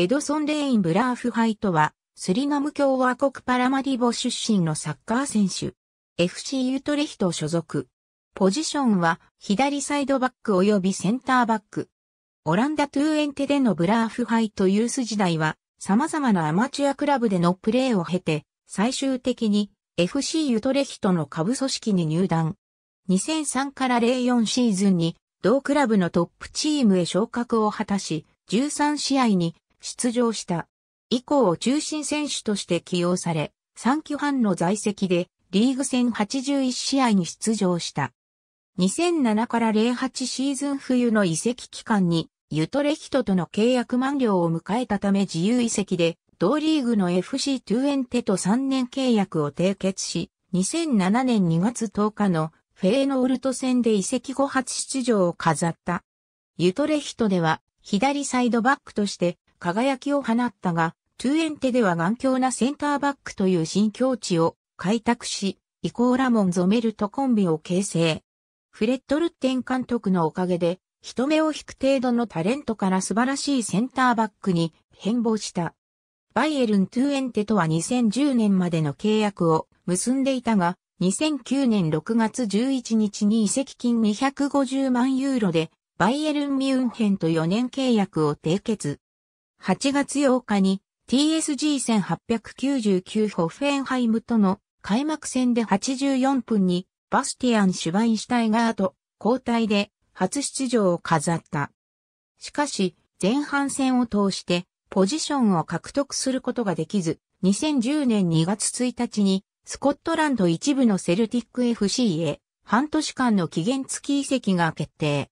エドソン・レイン・ブラーフハイトは、スリナム共和国パラマディボ出身のサッカー選手。FC ユトレヒト所属。ポジションは、左サイドバック及びセンターバック。オランダトゥーエンテでのブラーフハイトユース時代は、様々なアマチュアクラブでのプレーを経て、最終的に FC ユトレヒトの下部組織に入団。2003から04シーズンに、同クラブのトップチームへ昇格を果たし、13試合に出場した。以降中心選手として起用され、3期半の在籍でリーグ戦81試合に出場した。2007から08シーズン冬の移籍期間にユトレヒトとの契約満了を迎えたため自由移籍で同リーグの FC トゥエンテと3年契約を締結し、2007年2月10日のフェーノウルト戦で移籍後初出場を飾った。ユトレヒトでは左サイドバックとして輝きを放ったが、トゥエンテでは頑強なセンターバックという新境地を開拓し、イコーラモン・ゾメルとコンビを形成。フレッド・ルッテン監督のおかげで、人目を引く程度のタレントから素晴らしいセンターバックに変貌した。バイエルン・トゥエンテとは2010年までの契約を結んでいたが、2009年6月11日に移籍金250万ユーロで、バイエルン・ミュンヘンと4年契約を締結。8月8日に TSG1899 ホフェンハイムとの開幕戦で84分にバスティアン・シュバインシュタイガーと交代で初出場を飾った。しかし、前半戦を通してポジションを獲得することができず、2010年2月1日にスコットランド一部のセルティック FC へ半年間の期限付き移籍が決定。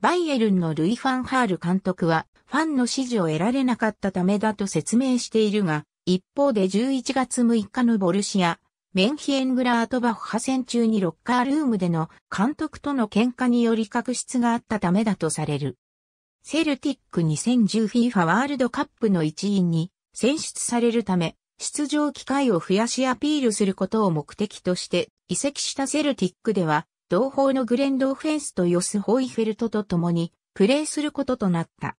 バイエルンのルイ・ファンハール監督はファンの支持を得られなかったためだと説明しているが、一方で11月6日のボルシア、メンヒエングラートバッハ戦中にロッカールームでの監督との喧嘩により確執があったためだとされる。セルティック 2010FIFA ワールドカップの一員に選出されるため、出場機会を増やしアピールすることを目的として移籍したセルティックでは、同胞のグレンドーフェンスとヨス・ホイフェルトと共にプレーすることとなった。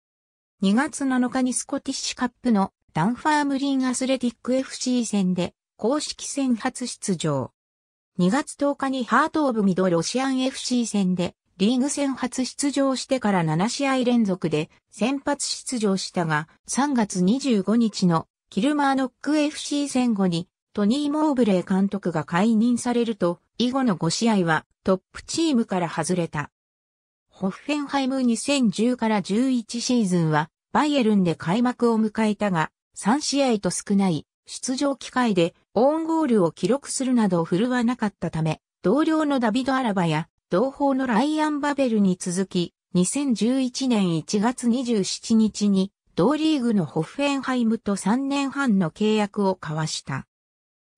2月7日にスコティッシュカップのダンファームリンアスレティック FC 戦で公式戦初出場。2月10日にハートオブミドロシアン FC 戦でリーグ戦初出場してから7試合連続で先発出場したが3月25日のキルマーノック FC 戦後にトニー・モーブレー監督が解任されると以後の5試合はトップチームから外れた。ホッフェンハイム2010から11シーズンは、バイエルンで開幕を迎えたが、3試合と少ない出場機会でオウンゴールを記録するなど振るわなかったため、同僚のダビド・アラバや同胞のライアン・バベルに続き、2011年1月27日に同リーグのホッフェンハイムと3年半の契約を交わした。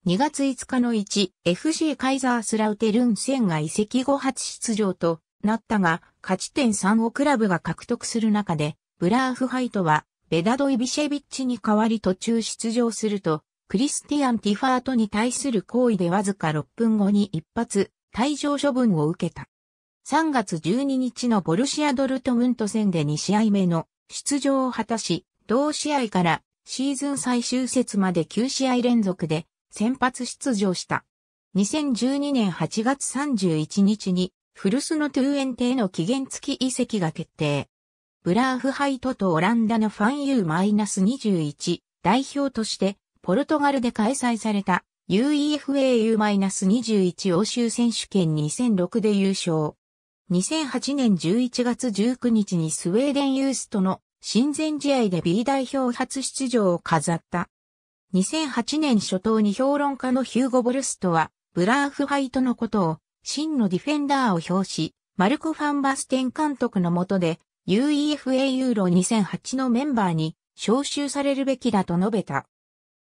2月5日の1、FC カイザースラウテルン戦が移籍後初出場となったが、勝ち点3をクラブが獲得する中で、ブラーフハイトは、ベダドイ・ビシェビッチに代わり途中出場すると、クリスティアン・ティファートに対する行為でわずか6分後に一発、退場処分を受けた。3月12日のボルシア・ドルトムント戦で2試合目の出場を果たし、同試合からシーズン最終節まで9試合連続で先発出場した。2012年8月31日にフルスのトゥーエンテへの期限付き移籍が決定。ブラーフハイトとオランダのファンユ U-21 代表としてポルトガルで開催された UEFAU-21 欧州選手権2006で優勝。2008年11月19日にスウェーデンユースとの親善試合で B 代表初出場を飾った。2008年初頭に評論家のヒューゴ・ボルストは、ブラーフハイトのことを真のディフェンダーを表し、マルコ・ファンバステン監督の下で UEFA ユーロ2008のメンバーに招集されるべきだと述べた。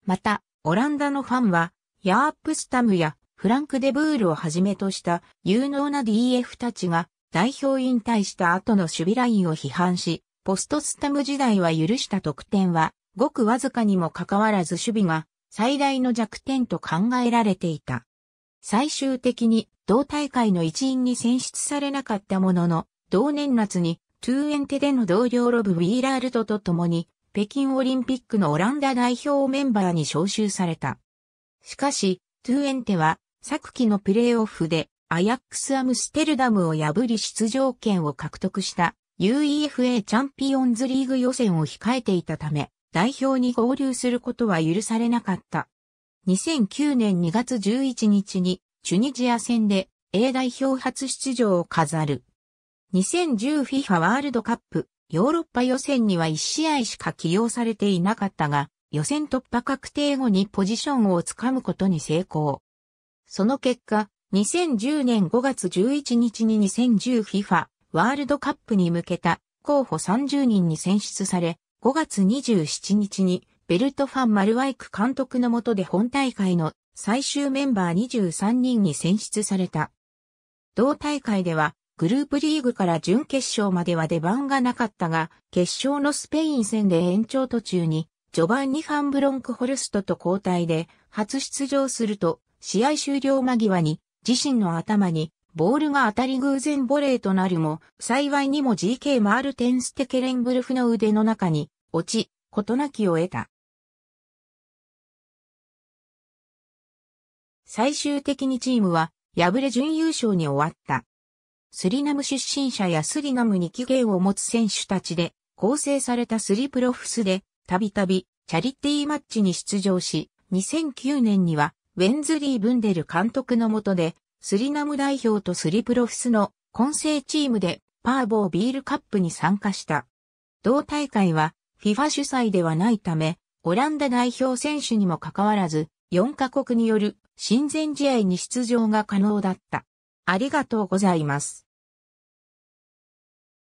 また、オランダのファンは、ヤープスタムやフランク・デブールをはじめとした有能な DF たちが代表引退した後の守備ラインを批判し、ポストスタム時代は許した得点は、ごくわずかにもかかわらず守備が最大の弱点と考えられていた。最終的に同大会の一員に選出されなかったものの、同年夏にトゥーエンテでの同僚ロブ・ウィーラールトと共に、北京オリンピックのオランダ代表メンバーに招集された。しかし、トゥーエンテは、昨季のプレーオフで、アヤックス・アムステルダムを破り出場権を獲得した UEFA チャンピオンズリーグ予選を控えていたため、代表に合流することは許されなかった。2009年2月11日にチュニジア戦で A 代表初出場を飾る。2010FIFA ワールドカップヨーロッパ予選には1試合しか起用されていなかったが、予選突破確定後にポジションをつかむことに成功。その結果、2010年5月11日に 2010FIFA ワールドカップに向けた候補30人に選出され、5月27日にベルト・ファン・マルワイク監督のもとで本大会の最終メンバー23人に選出された。同大会ではグループリーグから準決勝までは出番がなかったが、決勝のスペイン戦で延長途中に、序盤にファンブロンクホルストと交代で、初出場すると、試合終了間際に、自身の頭に、ボールが当たり偶然ボレーとなるも、幸いにも GK マールテンステケレンブルフの腕の中に、落ち、事なきを得た。最終的にチームは敗れ準優勝に終わった。スリナム出身者やスリナムに起源を持つ選手たちで構成されたスリプロフスでたびたびチャリティーマッチに出場し、2009年にはウェンズリー・ブンデル監督のもとでスリナム代表とスリプロフスの混成チームでパーボービールカップに参加した。同大会はフィファ主催ではないため、オランダ代表選手にもかかわらず、4カ国による親善試合に出場が可能だった。ありがとうございます。